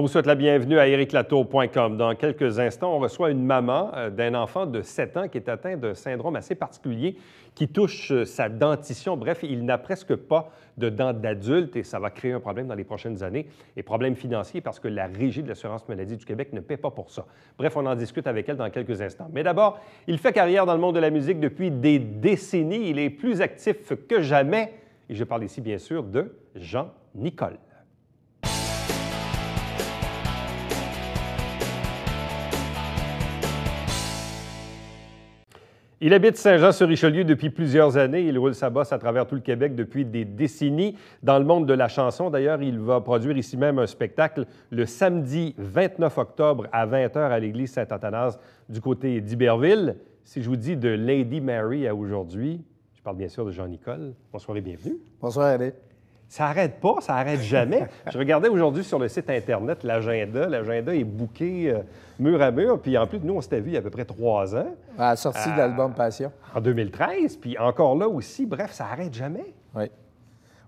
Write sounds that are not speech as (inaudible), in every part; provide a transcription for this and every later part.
On vous souhaite la bienvenue à ericlatour.com. Dans quelques instants, on reçoit une maman euh, d'un enfant de 7 ans qui est atteint d'un syndrome assez particulier qui touche euh, sa dentition. Bref, il n'a presque pas de dents d'adulte et ça va créer un problème dans les prochaines années. Et problème financier parce que la Régie de l'assurance maladie du Québec ne paie pas pour ça. Bref, on en discute avec elle dans quelques instants. Mais d'abord, il fait carrière dans le monde de la musique depuis des décennies. Il est plus actif que jamais. Et je parle ici, bien sûr, de Jean Nicole. Il habite Saint-Jean-sur-Richelieu depuis plusieurs années. Il roule sa bosse à travers tout le Québec depuis des décennies. Dans le monde de la chanson, d'ailleurs, il va produire ici même un spectacle le samedi 29 octobre à 20h à l'église Saint-Athanase du côté d'Iberville. Si je vous dis de Lady Mary à aujourd'hui, je parle bien sûr de Jean-Nicole. Bonsoir et bienvenue. Bonsoir, allez. Ça arrête pas, ça n'arrête jamais. Je regardais aujourd'hui sur le site Internet l'agenda. L'agenda est bouqué euh, mur à mur. Puis en plus, nous, on s'était vu il y a à peu près trois ans. À la sortie de euh, l'album Passion. En 2013. Puis encore là aussi, bref, ça n'arrête jamais. Oui.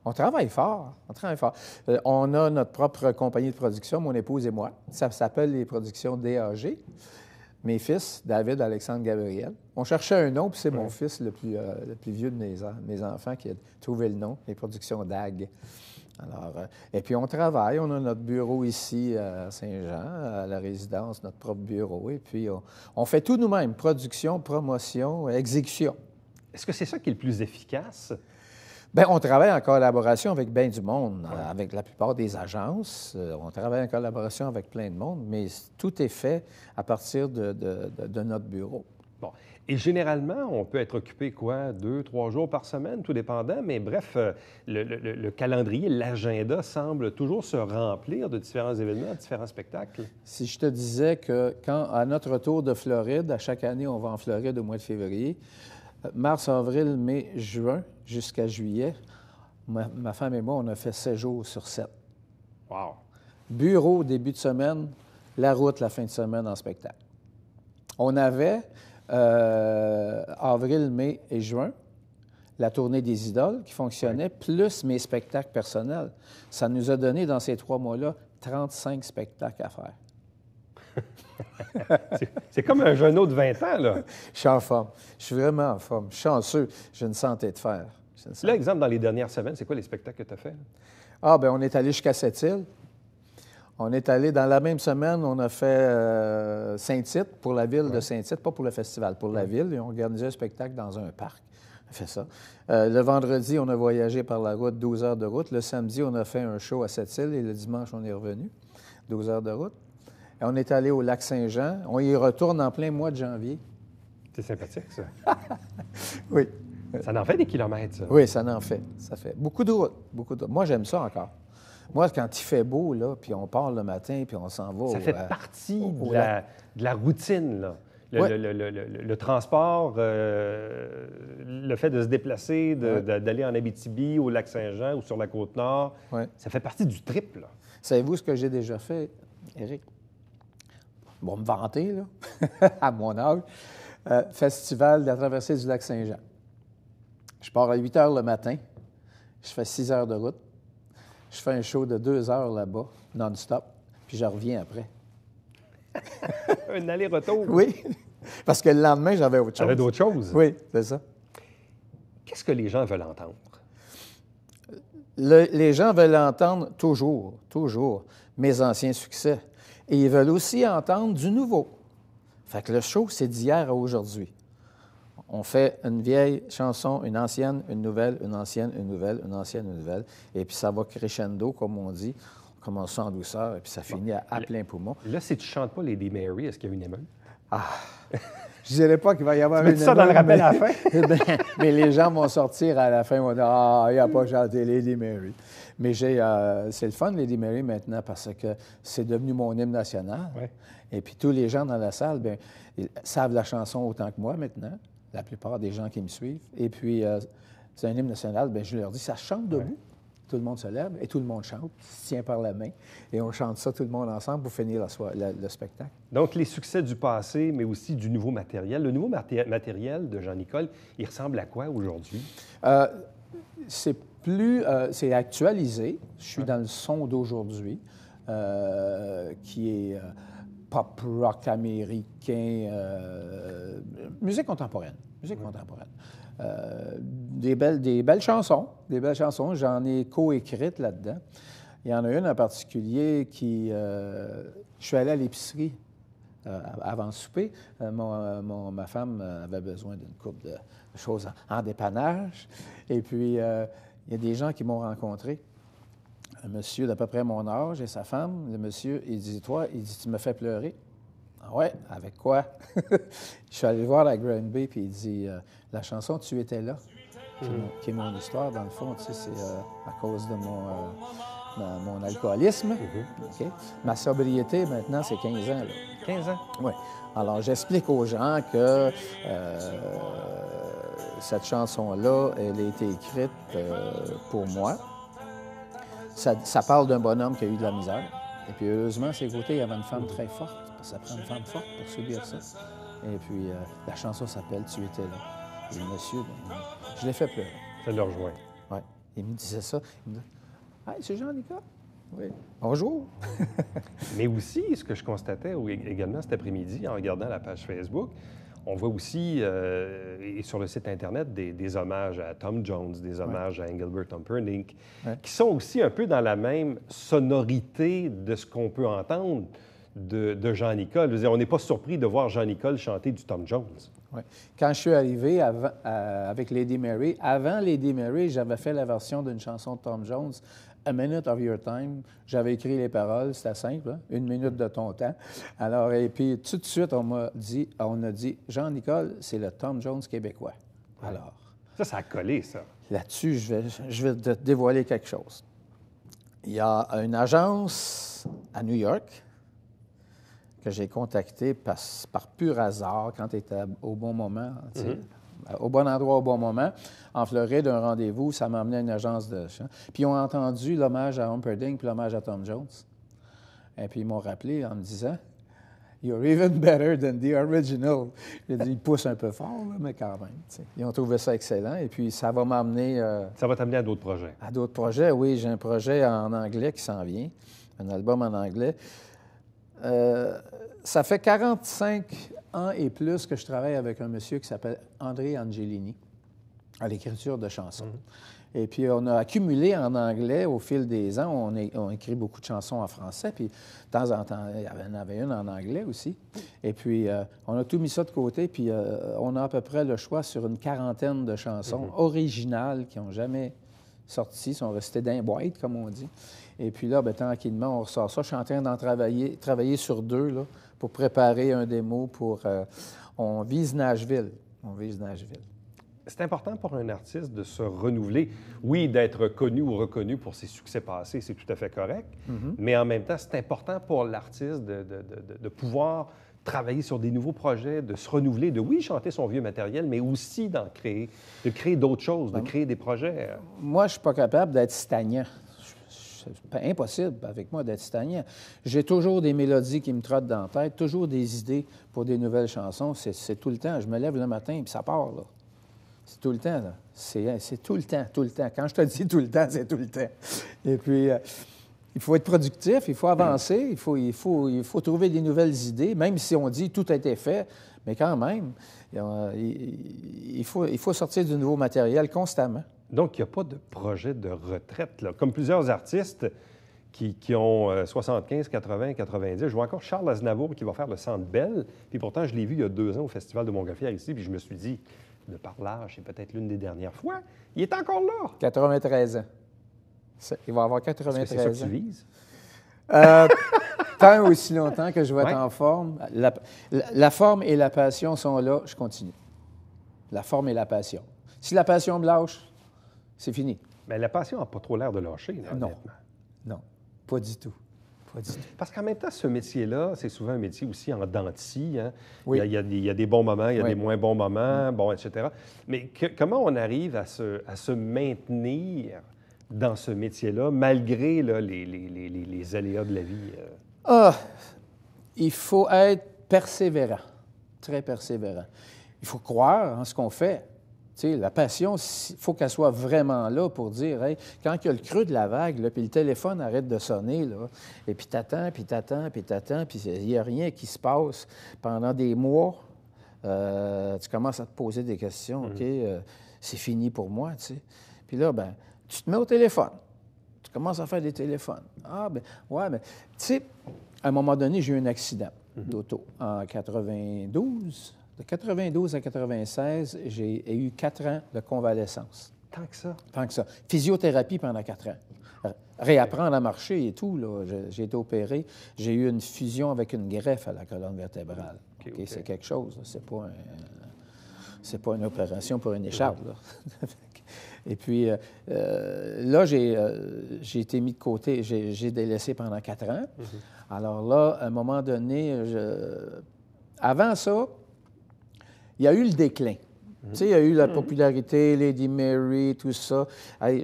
On travaille fort. Hein. On travaille fort. Euh, on a notre propre compagnie de production, mon épouse et moi. Ça s'appelle les productions DAG mes fils, David, Alexandre, Gabriel. On cherchait un nom, puis c'est mon fils euh, le plus, vieux de euh, mes, enfants qui a trouvé le nom, les productions DAG. Euh, et puis on travaille, on a notre bureau ici à Saint-Jean, à la résidence, notre propre bureau, et puis on fait tout nous-mêmes, production, promotion, exécution. Est-ce que c'est ça qui est le plus efficace? Bien, on travaille en collaboration avec bien du monde, euh, avec la plupart des agences. Euh, on travaille en collaboration avec plein de monde, mais tout est fait à partir de, notre bureau. Bon. Et généralement, on peut être occupé, quoi, deux, trois jours par semaine, tout dépendant, mais bref, euh, le, le calendrier, l'agenda semble toujours se remplir de différents événements, de différents spectacles. Si je te disais que quand, à notre retour de Floride, à chaque année, on va en Floride au mois de février, mars, avril, mai, juin, jusqu'à juillet, ma, femme et moi, on a fait sept jours sur sept. Wow! Bureau, début de semaine, la route, la fin de semaine en spectacle. On avait euh, avril, mai et juin, la tournée des idoles qui fonctionnait, plus mes spectacles personnels. Ça nous a donné, dans ces trois mois-là, 35 spectacles à faire. (laughs) (laughs) c'est comme un jeune de 20 ans, là. Je suis en forme. Je suis vraiment en forme. Je suis chanceux. J'ai une santé de fer. Là, exemple, dans les dernières semaines, c'est quoi les spectacles que tu as fait? Ah, ben on est allé jusqu'à Sept-Îles. On est allé dans la même semaine, on a fait euh, Saint-Tite pour la ville de Saint-Tite, pas pour le festival, pour la ville. Et on organisait un spectacle dans un parc. On a fait ça. Euh, le vendredi, on a voyagé par la route, 12 heures de route. Le samedi, on a fait un show à Sept-Îles et le dimanche, on est revenu, 12 heures de route on est allé au lac Saint-Jean. On y retourne en plein mois de janvier. C'est sympathique, ça. (laughs) oui. Ça en fait des kilomètres, ça. Oui, ça en fait. Ça fait beaucoup de Beaucoup de... Moi, j'aime ça encore. Moi, quand il fait beau, là, puis on part le matin, puis on s'en va. Ça fait euh, partie de, la, routine, là. Le, transport, euh, le fait de se déplacer, d'aller en Abitibi, au lac Saint-Jean ou sur la côte nord, ça fait partie du trip. Savez-vous ce que j'ai déjà fait, Éric bon, me vanter, là, (laughs) à mon âge, euh, Festival de la traversée du lac Saint-Jean. Je pars à 8 heures le matin, je fais 6 heures de route, je fais un show de 2 heures là-bas, non-stop, puis je reviens après. (laughs) un aller-retour. Oui, parce que le lendemain, j'avais autre chose. J'avais d'autres choses. Oui, c'est ça. Qu'est-ce que les gens veulent entendre? les gens veulent entendre toujours, toujours mes anciens succès. Et ils veulent aussi entendre du nouveau. Fait que le show, c'est d'hier à aujourd'hui. On fait une vieille chanson, une ancienne, une nouvelle, une ancienne, une nouvelle, une ancienne, une nouvelle. Et puis ça va crescendo, comme on dit. On commence en douceur et puis ça finit à, plein poumon. Là, si tu chantes pas les Mary, est-ce qu'il y a une émeute? Ah! (laughs) Je dirais pas qu'il va y avoir une. ça dans le rappel mais... à la fin. (laughs) Ben, mais les gens vont sortir à la fin, vont dire Ah, il n'y a pas chanté Lady Mary. Mais j'ai, euh, c'est le fun, Lady Mary, maintenant, parce que c'est devenu mon hymne national. Et puis tous les gens dans la salle, bien, ils savent la chanson autant que moi maintenant, la plupart des gens qui me suivent. Et puis, euh, c'est un hymne national, bien, je leur dis, ça chante debout. Tout le monde se lève et tout le monde chante, se tient par la main. Et on chante ça tout le monde ensemble pour finir la le spectacle. Donc, les succès du passé, mais aussi du nouveau matériel. Le nouveau matériel de Jean-Nicole, il ressemble à quoi aujourd'hui? Euh, c'est plus euh, c'est actualisé. Je suis dans le son d'aujourd'hui, euh, qui est euh, pop rock américain, musique contemporaine. Musique contemporaine. des, belles, des belles chansons, des belles chansons. J'en ai co-écrites là-dedans. Il y en a une en particulier qui. je suis allé à l'épicerie avant souper, ma femme avait besoin d'une coupe de choses en, dépannage. Et puis, il y a des gens qui m'ont rencontré, un monsieur d'à peu près mon âge et sa femme. Le monsieur, il dit Toi, il dit Tu me fais pleurer. Ah ouais, avec quoi (laughs) Je suis allé voir la Grand Bay, puis il dit euh, La chanson Tu étais là, qui, est mon histoire, dans le fond, c'est euh, à cause de mon. Euh, mon alcoolisme, mhm. ma sobriété maintenant, c'est 15 ans. 15 ans? Oui. Alors, j'explique aux gens que cette chanson-là, elle a été écrite euh, pour moi. Ça, parle d'un bonhomme qui a eu de la misère. Et puis heureusement, à ses il y avait une femme très forte, ça prend une femme forte pour subir ça. Et puis euh, la chanson s'appelle Tu étais là. Et le monsieur, ben, je l'ai fait pleurer. Ça le rejoint. Oui. Il me disait ça. Il me dit « Hey, c'est jean Oui. Bonjour. (laughs) Mais aussi, ce que je constatais également cet après-midi en regardant la page Facebook, on voit aussi, euh, et sur le site Internet, des, hommages à Tom Jones, des hommages à Engelbert Humperdinck, qui sont aussi un peu dans la même sonorité de ce qu'on peut entendre de, Jean-Nicole. on n'est pas surpris de voir Jean-Nicole chanter du Tom Jones. Quand je suis arrivé euh, avec Lady Mary, avant Lady Mary, j'avais fait la version d'une chanson de Tom Jones a minute of your time. J'avais écrit les paroles, c'était simple, hein? une minute de ton temps. Alors, et puis tout de suite, on m'a dit, on a dit, Jean-Nicole, c'est le Tom Jones québécois. Alors. Ça, ça a collé, ça. Là-dessus, je vais, je vais te dévoiler quelque chose. Il y a une agence à New York que j'ai contactée par, par, pur hasard quand tu étais au bon moment. Tu mm-hmm au bon endroit au bon moment. En Floride, un rendez-vous, ça m'a amené à une agence de chant. Puis ils ont entendu l'hommage à Humperdinck puis l'hommage à Tom Jones. Et puis ils m'ont rappelé en me disant You're even better than the original. J'ai dit, ils poussent un peu fort, mais quand même. Ils ont trouvé ça excellent. Et puis, ça va m'amener. Euh, ça va t'amener à d'autres projets. À d'autres projets, oui. J'ai un projet en anglais qui s'en vient, un album en anglais. Euh, ça fait 45 ans et plus que je travaille avec un monsieur qui s'appelle André Angelini à l'écriture de chansons. Mm-hmm. Et puis, on a accumulé en anglais au fil des ans. On, a écrit beaucoup de chansons en français, puis de temps en temps, il y en avait une en anglais aussi. Et puis, euh, on a tout mis ça de côté, puis euh, on a à peu près le choix sur une quarantaine de chansons mm-hmm. originales qui n'ont jamais sorti, sont restées d'un boîte, comme on dit. Et puis là, bien, tranquillement, on ressort ça. Je suis en train d'en travailler, travailler sur deux là, pour préparer un démo pour. Euh, on vise Nashville. On vise Nashville. C'est important pour un artiste de se renouveler. Oui, d'être connu ou reconnu pour ses succès passés, c'est tout à fait correct. Mm-hmm. Mais en même temps, c'est important pour l'artiste de, de, de, de pouvoir travailler sur des nouveaux projets, de se renouveler, de oui, chanter son vieux matériel, mais aussi d'en créer, de créer d'autres choses, de créer des projets. Moi, je suis pas capable d'être stagnant c'est impossible avec moi d'être stagnant. J'ai toujours des mélodies qui me trottent dans la tête, toujours des idées pour des nouvelles chansons. C'est tout le temps. Je me lève le matin et ça part. Là. C'est tout le temps. Là. Hein, c'est, tout le temps, tout le temps. Quand je te dis tout le temps, c'est tout le temps. Et puis, euh, il faut être productif, il faut avancer, il faut, trouver des nouvelles idées, même si on dit tout a été fait, mais quand même, il faut sortir du nouveau matériel constamment. Donc, il n'y a pas de projet de retraite. Comme plusieurs artistes qui, ont 75, 80, 90, je vois encore Charles Aznavour qui va faire le Centre Belle. Puis pourtant, je l'ai vu il y a deux ans au Festival de Montgolfière ici, puis je me suis dit, de par l'âge, c'est peut-être l'une des dernières fois. Il est encore là. 93 ans. Il va avoir 93 c'est que tu vises? Euh, tant aussi longtemps que je vais être en forme. La, la, forme et la passion sont là, je continue. La forme et la passion. Si la passion me lâche, c'est fini. Mais la passion n'a pas trop l'air de lâcher, honnêtement. Non. Non. Pas du tout. Pas du tout. Parce qu'en même temps, ce métier-là, c'est souvent un métier aussi en dentille. Hein. Oui. Il, y a, des bons moments, il y a des moins bons moments, bon, etc. Mais comment on arrive à se, à se maintenir dans ce métier-là, malgré les, les, les, les, aléas de la vie? Euh? Ah, il faut être persévérant, très persévérant. Il faut croire en ce qu'on fait la passion, il faut qu'elle soit vraiment là pour dire, quand il y a le creux de la vague, puis le téléphone arrête de sonner, et puis t'attends, puis t'attends, puis t'attends, puis il n'y a rien qui se passe pendant des mois, euh, tu commences à te poser des questions, mm-hmm. OK, euh, c'est fini pour moi, tu Puis là, ben, tu te mets au téléphone. Tu commences à faire des téléphones. Ah, ben, ouais, mais ben, à un moment donné, j'ai eu un accident mm-hmm. d'auto en 92. De 92 à 96, j'ai eu quatre ans de convalescence. Tant que ça? Tant que ça. Physiothérapie pendant quatre ans. Réapprendre à marcher et tout. J'ai été opéré. J'ai eu une fusion avec une greffe à la colonne vertébrale. C'est quelque chose. C'est pas, un, pas une opération pour une écharpe. (laughs) et puis, euh, euh, là, euh, j'ai été mis de côté. J'ai délaissé pendant quatre ans. Mm-hmm. Alors là, à un moment donné, avant ça, il y a eu le déclin. Mhm. il y a eu la mhm. popularité, Lady Mary, tout ça.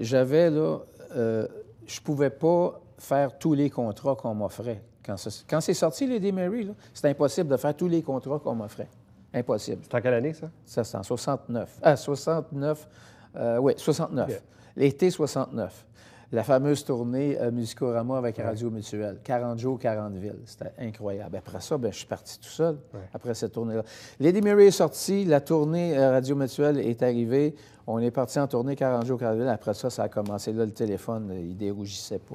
J'avais, là, euh, je pouvais pas faire tous les contrats qu'on m'offrait. Quand, c'est sorti, Lady Mary, c'était impossible de faire tous les contrats qu'on m'offrait. Impossible. C'est en quelle année, ça? Ça, c'est 69. Ah, 69. oui, 69. L'été 69 la fameuse tournée euh, Musicorama avec Radio Mutuelle. 40 jours, 40 villes. C'était incroyable. Après ça, ben, je suis parti tout seul après cette tournée-là. Lady Mary est sortie, la tournée euh, Radio Mutuelle est arrivée. On est parti en tournée 40 jours, 40 villes. Après ça, ça a commencé. Là, le téléphone, euh, il dérougissait pas.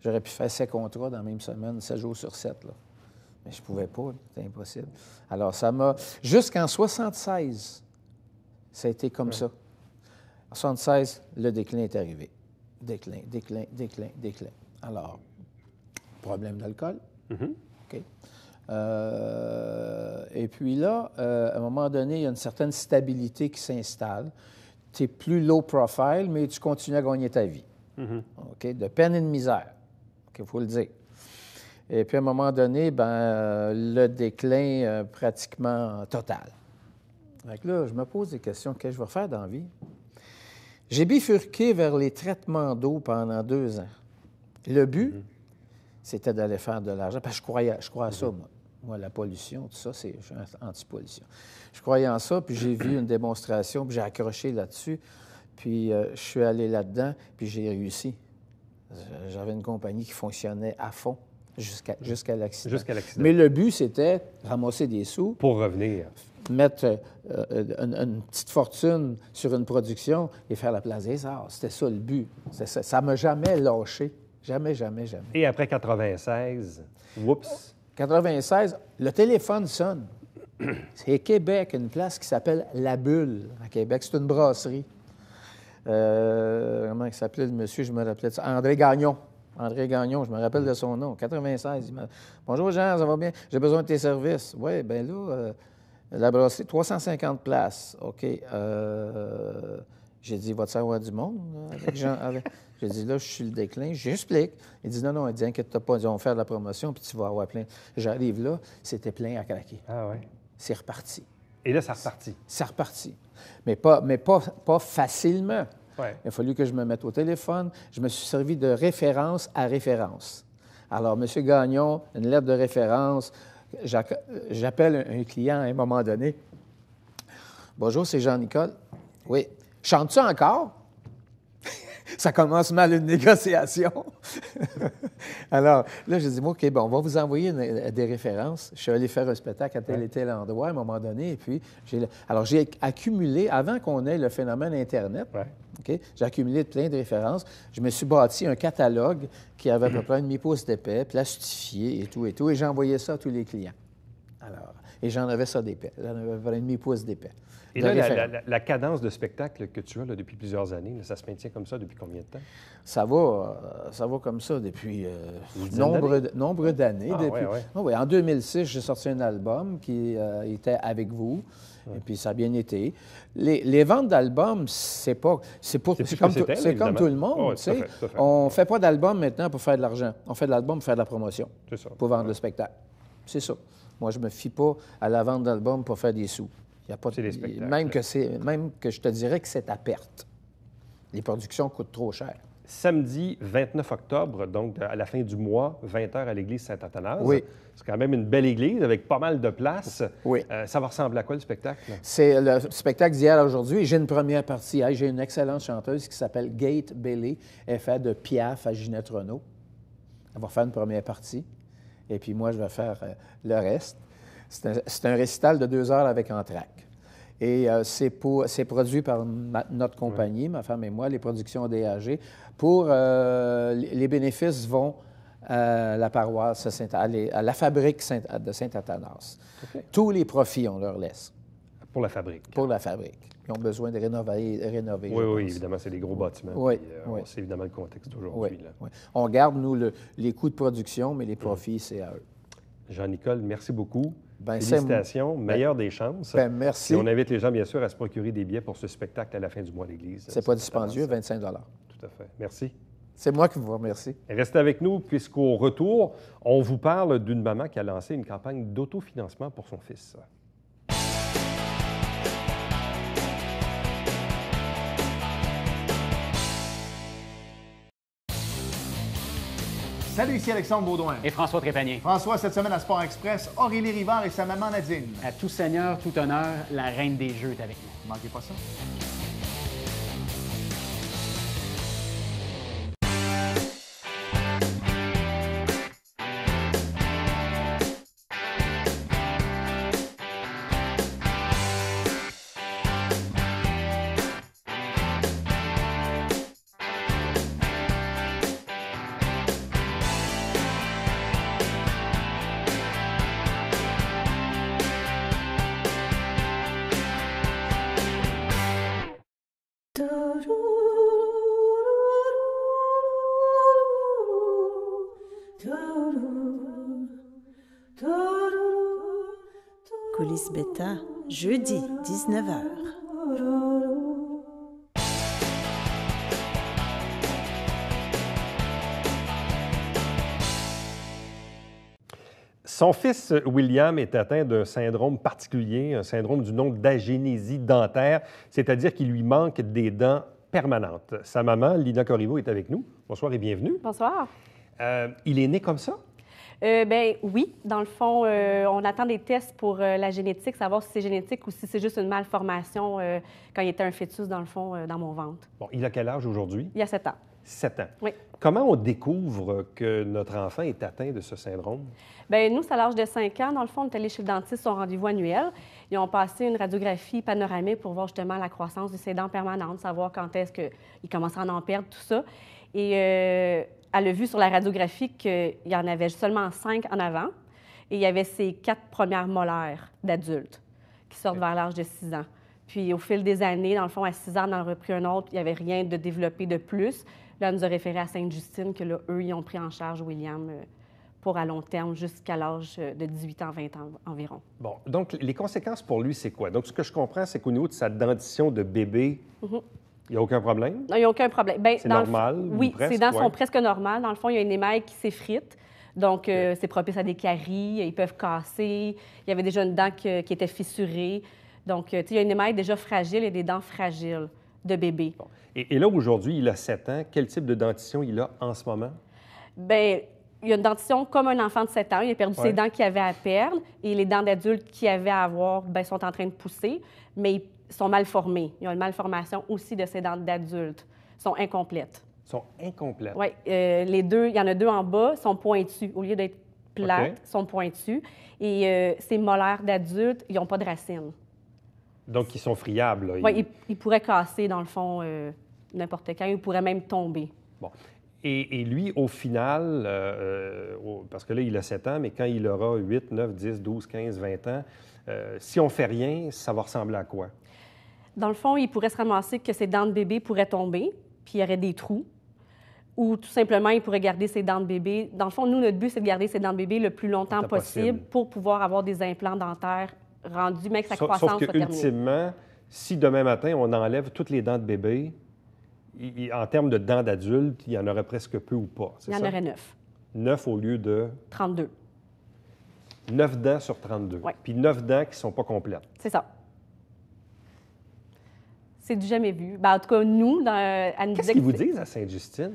J'aurais pu faire 7 contrats dans la même semaine, 7 jours sur 7. Là. Mais je pouvais pas, c'était impossible. Alors, ça m'a. Jusqu'en 76, ça a été comme ça. En 76, le déclin est arrivé déclin, déclin, déclin, déclin. Alors, problème d'alcool. Mm-hmm. OK. Euh, et puis là, euh, à un moment donné, il y a une certaine stabilité qui s'installe. Tu es plus low profile, mais tu continues à gagner ta vie. Mm-hmm. OK? De peine et de misère. Il faut le dire. Et puis, à un moment donné, ben, euh, le déclin pratiquement total. Donc là, je me pose des questions. Qu'est-ce que je vais faire dans vie? J'ai bifurqué vers les traitements d'eau pendant deux ans. Le but, mhm. c'était d'aller faire de l'argent, parce je croyais, je crois à ça, mhm. moi. Moi, la pollution, tout ça, c'est, anti-pollution. Je croyais en ça, puis j'ai vu une démonstration, puis j'ai accroché là-dessus, puis euh, je suis allé là-dedans, puis j'ai réussi. J'avais une compagnie qui fonctionnait à fond jusqu'à, mhm. l'accident. Jusqu'à l'accident. Mais le but, c'était ramasser des sous. Pour revenir mettre euh, euh, une, petite fortune sur une production et faire la place des arts. C'était ça le but. Ça ne m'a jamais lâché. Jamais, jamais, jamais. Et après 96, oups. 96, le téléphone sonne. (clears throat) C'est Québec, une place qui s'appelle La Bulle, à Québec. C'est une brasserie. Euh, comment il s'appelait le monsieur, je me rappelais de ça. André Gagnon. André Gagnon, je me rappelle de son nom, 96. Il Bonjour Jean, ça va bien? J'ai besoin de tes services. Oui, bien là, la brasserie, 350 places. OK. Euh, j'ai dit, va-tu avoir du monde? Euh, (laughs) j'ai dit, là, je suis le déclin. J'explique. Il dit, non, non, il dit, inquiète-toi pas, ils vont faire la promotion, puis tu vas avoir plein. J'arrive là, c'était plein à craquer. Ah oui? C'est reparti. Et là, ça repartit. Ça repartit. Mais pas, mais pas, pas facilement. Il a fallu que je me mette au téléphone. Je me suis servi de référence à référence. Alors, M. Gagnon, une lettre de référence, J'appelle un client à un moment donné. Bonjour, c'est Jean-Nicole. Oui. Chantes-tu encore? ça commence mal une négociation. (laughs) Alors, là, j'ai dit, OK, bon, on va vous envoyer euh, des références. Je suis allé faire un spectacle à tel et tel endroit à un moment donné. Et puis, alors, j'ai accumulé, avant qu'on ait le phénomène Internet, OK, j'ai accumulé plein de références. Je me suis bâti un catalogue qui avait à peu mm-hmm. près une demi-pouce d'épais, plastifié et tout et tout. Et j'ai envoyé ça à tous les clients. Alors, et j'en avais ça d'épais. J'en avais un demi-pouce d'épais. Et là, la, cadence de spectacle que tu as depuis plusieurs années, ça se maintient comme ça depuis combien de temps? Ça va, euh, ça va comme ça depuis euh, nombre, d'années. Ah, ah, en 2006, j'ai sorti un album qui euh, était avec vous. Et puis ça a bien été. Les, ventes d'albums, c'est pas, c'est comme, tout, le monde. On ne fait, fait pas d'albums maintenant pour faire de l'argent. On fait de l'album pour faire de la promotion. pour vendre le spectacle. C'est ça. Moi, je ne me fie pas à la vente d'albums pour faire des sous. Il y a pas de... même que même que je te dirais que c'est à perte. Les productions coûtent trop cher. Samedi 29 octobre, donc à la fin du mois, 20h à l'église saint athanas Oui. C'est quand même une belle église avec pas mal de places. Oui. Euh, ça va ressembler à quoi le spectacle? C'est le spectacle d'hier aujourd'hui. J'ai une première partie. J'ai une excellente chanteuse qui s'appelle Gate Bailey. Elle fait de Piaf à Ginette Renault. Elle va faire une première partie et puis moi, je vais faire euh, le reste. C'est un, récital de deux heures avec Anthrac. Et euh, c'est produit par notre compagnie, ma femme et moi, les productions DAG. Pour euh, les bénéfices vont à la paroisse, à, la fabrique de Saint-Athanas. Tous les profits, on leur laisse. Pour la fabrique. Pour la fabrique qui ont besoin de rénover. rénover oui, oui, évidemment, c'est des gros bâtiments. Euh, c'est évidemment le contexte aujourd'hui. on garde, nous, les coûts de production, mais les mm. profits, c'est à eux. Jean-Nicole, merci beaucoup. Ben, Félicitations, meilleure ben, des chances. Ben, merci. Et on invite les gens, bien sûr, à se procurer des billets pour ce spectacle à la fin du mois d'église. l'Église. C'est pas dispendieux, 25 Tout à fait. Merci. C'est moi qui vous remercie. Restez avec nous, puisqu'au retour, on vous parle d'une maman qui a lancé une campagne d'autofinancement pour son fils. Salut, ici Alexandre Baudouin. Et François Trépanier. François, cette semaine à Sport Express, Aurélie Rivard et sa maman Nadine. À tout seigneur, tout honneur, la reine des jeux est avec nous. Manquez pas ça. Alice jeudi 19h. Son fils William est atteint d'un syndrome particulier, un syndrome du nom d'agénésie dentaire, c'est-à-dire qu'il lui manque des dents permanentes. Sa maman, Lina Corriveau, est avec nous. Bonsoir et bienvenue. Bonsoir. Euh, il est né comme ça? Euh, ben oui, dans le fond, euh, on attend des tests pour euh, la génétique, savoir si c'est génétique ou si c'est juste une malformation euh, quand il était un fœtus, dans le fond, dans mon ventre. Bon, il a quel âge aujourd'hui? Il y a 7 ans. 7 ans. Oui. Comment on découvre que notre enfant est atteint de ce syndrome? Bien, nous, c'est à l'âge de cinq ans. Dans le fond, on est allé chez le dentiste, son rendez-vous annuel. Ils ont passé une radiographie panoramique pour voir justement la croissance de ses dents permanentes, savoir quand est-ce qu'il commence à en perdre, tout ça. Et elle a vu sur la radiographie qu'il y en avait seulement cinq en avant et il y avait ces quatre premières molaires d'adultes qui sortent vers l'âge de six ans. Puis au fil des années, dans le fond, à six ans, on en a repris un autre, il n'y avait rien de développé de plus. Là, on nous a référé à Sainte-Justine que là, eux, ils ont pris en charge William euh, pour à long terme jusqu'à l'âge euh, de 18 ans, 20 ans environ. Bon, donc les conséquences pour lui, c'est quoi? Donc ce que je comprends, c'est qu'au niveau de sa dentition de bébé, mhm. Il n'y a aucun problème? Non, il n'y a aucun problème. Ben, c'est normal? Oui, c'est dans sont son presque normal. Dans le fond, il y a une émail qui s'effrite. Donc, euh, c'est propice à des caries, ils peuvent casser. Il y avait déjà une dent qui, était fissurée. Donc, euh, tu sais, il y a une émail déjà fragile et des dents fragiles de bébé. Et, là, aujourd'hui, il a 7 ans. Quel type de dentition il a en ce moment? Bien, il a une dentition comme un enfant de 7 ans. Il a perdu ses dents qu'il avait à perdre et les dents d'adulte qu'il avait à avoir ben, sont en train de pousser. Mais il sont mal formés. y a une malformation aussi de ces dents d'adultes. sont incomplètes. sont incomplètes. Oui. Euh, les deux, il y en a deux en bas, sont pointus. Au lieu d'être plates, sont pointus. Et euh, ces molaires d'adultes, ils n'ont pas de racines. Donc, ils sont friables. Ils... Oui, ils, pourraient casser, dans le fond, euh, n'importe quand. Ils pourraient même tomber. Bon. Et, lui, au final, parce que là, il a 7 ans, mais quand il aura 8, 9, 10, 12, 15, 20 ans, si on fait rien, ça va ressembler à quoi? Dans le fond, il pourrait se ramasser que ses dents de bébé pourraient tomber, puis il y aurait des trous. Ou tout simplement, il pourrait garder ses dents de bébé. Dans le fond, nous, notre but, c'est de garder ses dents de bébé le plus longtemps possible, pour pouvoir avoir des implants dentaires rendus, mais que sa croissance soit ultimement, si demain matin, on enlève toutes les dents de bébé, en termes de dents d'adulte, il y en aurait presque peu ou pas. Il y en aurait neuf. Neuf au lieu de. 32. Neuf dents sur 32. Oui. Puis neuf dents qui ne sont pas complètes. C'est ça. C'est du jamais vu. Ben, en tout cas, nous, dans, euh, à nous Qu'est-ce qu'ils vous disent à Sainte-Justine?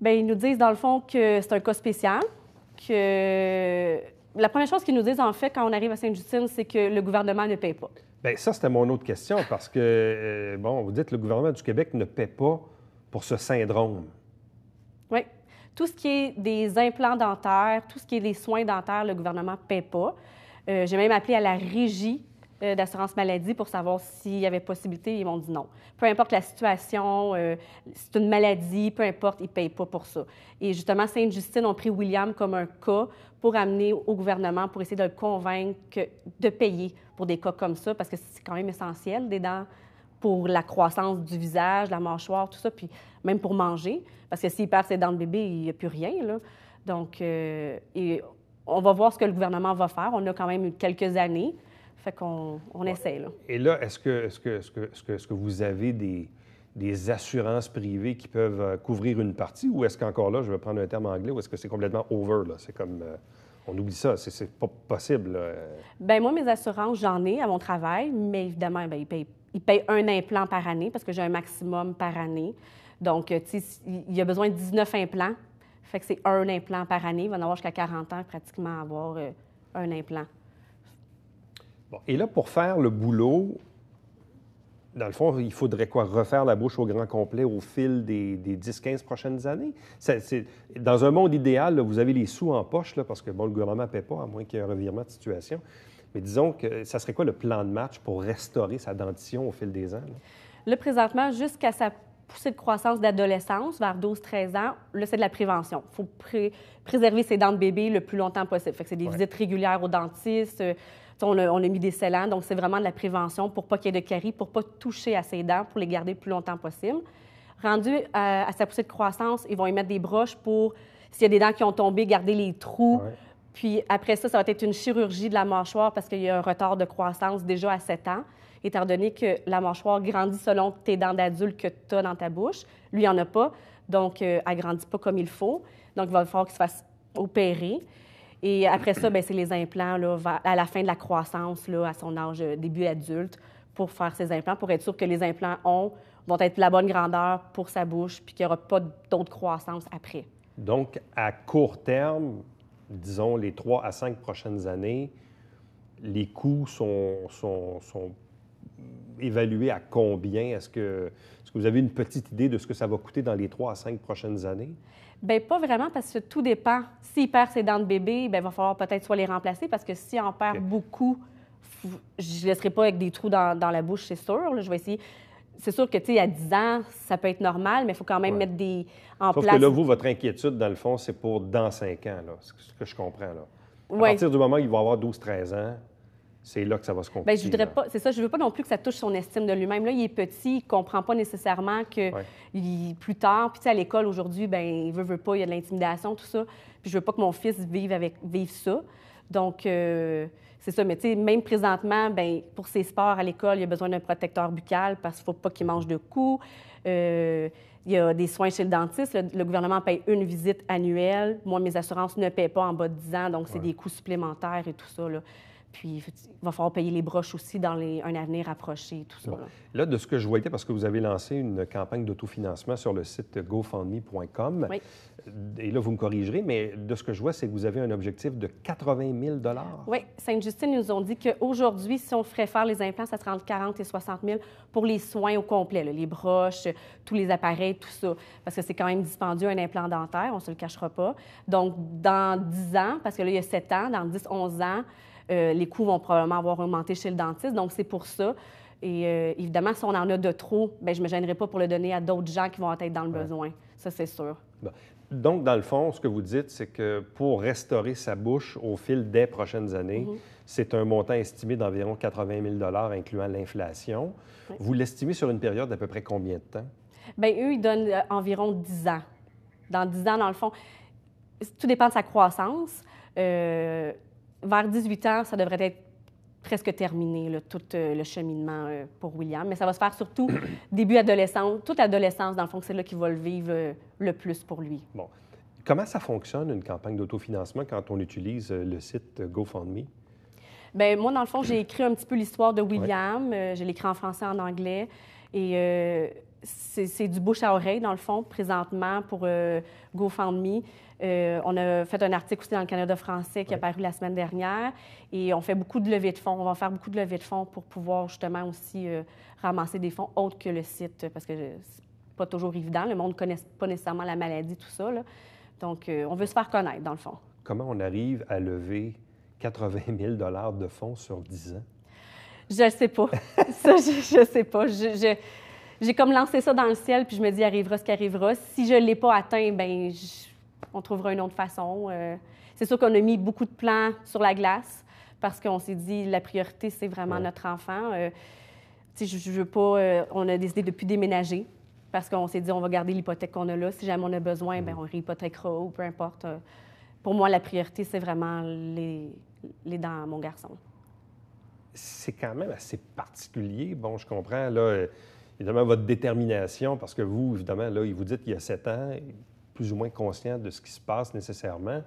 Bien, ils nous disent, dans le fond, que c'est un cas spécial, que... La première chose qu'ils nous disent, en fait, quand on arrive à Sainte-Justine, c'est que le gouvernement ne paie pas. Bien, ça, c'était mon autre question, parce que, euh, bon, vous dites le gouvernement du Québec ne paie pas pour ce syndrome. Oui. Tout ce qui est des implants dentaires, tout ce qui est des soins dentaires, le gouvernement ne paie pas. Euh, j'ai même appelé à la régie euh, d'assurance maladie pour savoir s'il y avait possibilité. Ils m'ont dit non. Peu importe la situation, euh, c'est une maladie, peu importe, ils ne payent pas pour ça. Et justement, Sainte-Justine ont pris William comme un cas pour amener au gouvernement, pour essayer de le convaincre de payer pour des cas comme ça, parce que c'est quand même essentiel des dents pour la croissance du visage, la mâchoire, tout ça, puis même pour manger, parce que s'il perd ses dents de bébé, il n'y a plus rien. Donc, euh, on va voir ce que le gouvernement va faire. On a quand même quelques années. Fait qu'on on essaie, là. Et là, est-ce que, vous avez des, assurances privées qui peuvent euh, couvrir une partie ou est-ce qu'encore là, je vais prendre un terme anglais, ou est-ce que c'est complètement over, là? C'est comme... Euh, on oublie ça, c'est pas possible. Ben moi, mes assurances, j'en ai à mon travail, mais évidemment, bien, ils, payent, un implant par année parce que j'ai un maximum par année. Donc, euh, tu il y a besoin de 19 implants. Fait que c'est un implant par année. Il va en avoir jusqu'à 40 ans pratiquement à avoir un implant. Et là, pour faire le boulot, dans le fond, il faudrait quoi? Refaire la bouche au grand complet au fil des, 10-15 prochaines années? dans un monde idéal, vous avez les sous en poche, parce que bon, le gouvernement ne paie pas, à moins qu'il y ait un revirement de situation. Mais disons que ça serait quoi le plan de match pour restaurer sa dentition au fil des ans? Là, présentement, jusqu'à sa poussée de croissance d'adolescence, vers 12-13 ans, là, c'est de la prévention. Il faut préserver ses dents de bébé le plus longtemps possible. c'est des visites régulières au dentiste, euh, on a, mis des scellants, donc c'est vraiment de la prévention pour pas qu'il y ait de caries, pour pas toucher à ses dents, pour les garder le plus longtemps possible. Rendu euh, à, sa poussée de croissance, ils vont y mettre des broches pour, s'il y a des dents qui ont tombé, garder les trous. Puis après ça, ça va être une chirurgie de la mâchoire parce qu'il y a un retard de croissance déjà à 7 ans, étant donné que la mâchoire grandit selon tes dents d'adulte que tu as dans ta bouche. Lui, il n'y en a pas, donc euh, elle ne grandit pas comme il faut. Donc, il va falloir qu'il se fasse opérer. Et après ça, ben, c'est les implants là, à la fin de la croissance, là, à son âge euh, début adulte, pour faire ses implants, pour être sûr que les implants ont, vont être de la bonne grandeur pour sa bouche, puis qu'il n'y aura pas d'autre croissance après. Donc, à court terme, disons les trois à cinq prochaines années, les coûts sont, sont, évalués à combien? Est-ce que, est que vous avez une petite idée de ce que ça va coûter dans les trois à cinq prochaines années? Bien, pas vraiment, parce que tout dépend. S'il perd ses dents de bébé, bien, il va falloir peut-être soit les remplacer, parce que si en perd beaucoup, je ne laisserai pas avec des trous dans, la bouche, c'est sûr. je vais essayer c'est sûr que, tu sais, à 10 ans, ça peut être normal, mais il faut quand même mettre des en Sauf que là, vous, votre inquiétude, dans le fond, c'est pour dans 5 ans, là, ce que je comprends, là. À partir du moment où il va avoir 12-13 ans, c'est là que ça va se compliquer. Bien, je voudrais pas, c'est ça, je veux pas non plus que ça touche son estime de lui-même. Là, il est petit, il comprend pas nécessairement que plus tard, puis tu sais, à l'école aujourd'hui, ben il veut, veut pas, il y a de l'intimidation, tout ça. Puis je veux pas que mon fils vive avec, vive ça. Donc euh, c'est ça, mais tu sais, même présentement, ben pour ses sports à l'école, il a besoin d'un protecteur buccal parce qu'il faut pas qu'il mange de coups. Euh, il y a des soins chez le dentiste. Le, gouvernement paye une visite annuelle. Moi, mes assurances ne paient pas en bas de 10 ans, donc c'est des coûts supplémentaires et tout ça. Là. Puis il va falloir payer les broches aussi dans un avenir approché, tout ça. Là. de ce que je voyais, parce que vous avez lancé une campagne d'autofinancement sur le site gofundme.com, oui. et là, vous me corrigerez, mais de ce que je vois, c'est que vous avez un objectif de 80 000 Oui, Sainte-Justine nous ont dit qu'aujourd'hui, si on ferait faire les implants, ça serait entre 40 et 60 000 pour les soins au complet, les broches, tous les appareils, tout ça, parce que c'est quand même dispendieux un implant dentaire, on ne se le cachera pas. Donc, dans 10 ans, parce que là, il y a 7 ans, dans 10-11 ans, euh, les coûts vont probablement avoir augmenté chez le dentiste. Donc, c'est pour ça. Et euh, évidemment, si on en a de trop, bien, je ne me gênerai pas pour le donner à d'autres gens qui vont être dans le besoin. Ça, c'est sûr. Donc, dans le fond, ce que vous dites, c'est que pour restaurer sa bouche au fil des prochaines années, mhm. c'est un montant estimé d'environ 80 000 incluant l'inflation. Vous l'estimez sur une période d'à peu près combien de temps? Bien, eux, ils donnent euh, environ 10 ans. Dans 10 ans, dans le fond, tout dépend de sa croissance. Euh, vers 18 ans, ça devrait être presque terminé, tout euh, le cheminement euh, pour William. Mais ça va se faire surtout (clears throat) début adolescence, toute adolescence, dans le fond, c'est là qu'il va le vivre euh, le plus pour lui. Bon. Comment ça fonctionne, une campagne d'autofinancement, quand on utilise le site GoFundMe? Bien, moi, dans le fond, j'ai écrit un petit peu l'histoire de William. J'ai je en français, en anglais. Et c'est du bouche à oreille, dans le fond, présentement, pour euh, GoFundMe. Euh, on a fait un article aussi dans le Canada français qui a paru la semaine dernière. Et on fait beaucoup de levées de fonds. On va faire beaucoup de levées de fonds pour pouvoir justement aussi euh, ramasser des fonds autres que le site, parce que c'est pas toujours évident. Le monde ne connaît pas nécessairement la maladie, tout ça. Donc, euh, on veut se faire connaître, dans le fond. Comment on arrive à lever 80 000 de fonds sur 10 ans? Je ne sais pas. (laughs) ça, je ne sais pas. je j'ai comme lancé ça dans le ciel, puis je me dis, arrivera ce qui arrivera. Si je ne l'ai pas atteint, ben on trouvera une autre façon. Euh. c'est sûr qu'on a mis beaucoup de plans sur la glace parce qu'on s'est dit, la priorité, c'est vraiment notre enfant. Euh. Tu je, je veux pas. Euh, on a décidé de plus déménager parce qu'on s'est dit, on va garder l'hypothèque qu'on a là. Si jamais on a besoin, ben mm. on réhypothèque ou peu importe. Pour moi, la priorité, c'est vraiment les, les dents mon garçon. C'est quand même assez particulier. Bon, je comprends, là évidemment, votre détermination, parce que vous, évidemment, là, il vous dit qu'il y a sept ans, plus ou moins conscient de ce qui se passe nécessairement.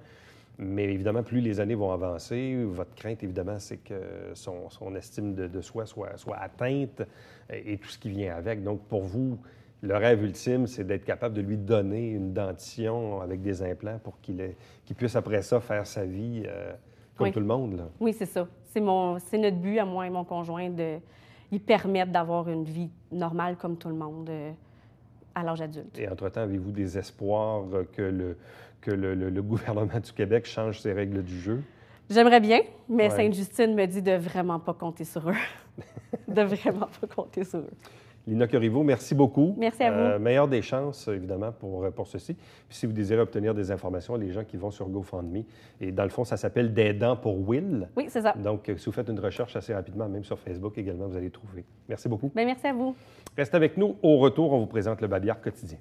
Mais évidemment, plus les années vont avancer, votre crainte, évidemment, c'est que son, estime de, soi soit, soit atteinte et, tout ce qui vient avec. Donc, pour vous, le rêve ultime, c'est d'être capable de lui donner une dentition avec des implants pour qu'il puisse, après ça, faire sa vie euh, comme tout le monde. Là. Oui, c'est ça. C'est notre but, à moi et mon conjoint, de, ils permettent d'avoir une vie normale comme tout le monde euh, à l'âge adulte. Et entre-temps, avez-vous des espoirs que, le, que le, gouvernement du Québec change ses règles du jeu? J'aimerais bien, mais Sainte-Justine me dit de vraiment pas compter sur eux. (laughs) de vraiment pas compter sur eux. Lina Corriveau, merci beaucoup. Merci à vous. Euh, des chances, évidemment, pour, euh, pour ceci. si vous désirez obtenir des informations, les gens qui vont sur GoFundMe, et dans le fond, ça s'appelle Des pour Will. Oui, c'est ça. Donc, euh, si vous faites une recherche assez rapidement, même sur Facebook également, vous allez trouver. Merci beaucoup. Bien, merci à vous. Restez avec nous. Au retour, on vous présente le Babiard quotidien.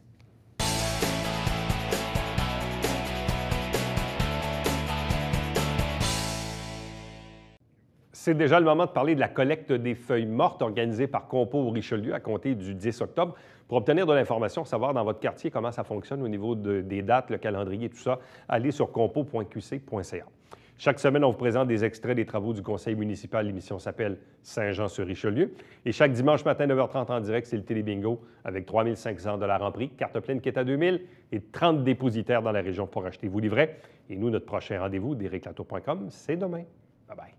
C'est déjà le moment de parler de la collecte des feuilles mortes organisée par Compo Richelieu à compter du 10 octobre. Pour obtenir de l'information, savoir dans votre quartier comment ça fonctionne au niveau des dates, le calendrier, tout ça, allez sur compo.qc.ca. Chaque semaine, on vous présente des extraits des travaux du conseil municipal. L'émission s'appelle Saint-Jean-sur-Richelieu. Et chaque dimanche matin, 9h30 en direct, c'est le Télébingo bingo avec 3500 en prix, carte pleine qui est à 2000 et 30 dépositaires dans la région pour acheter vos livrets. Et nous, notre prochain rendez-vous, directlatour.com, c'est demain. Bye bye.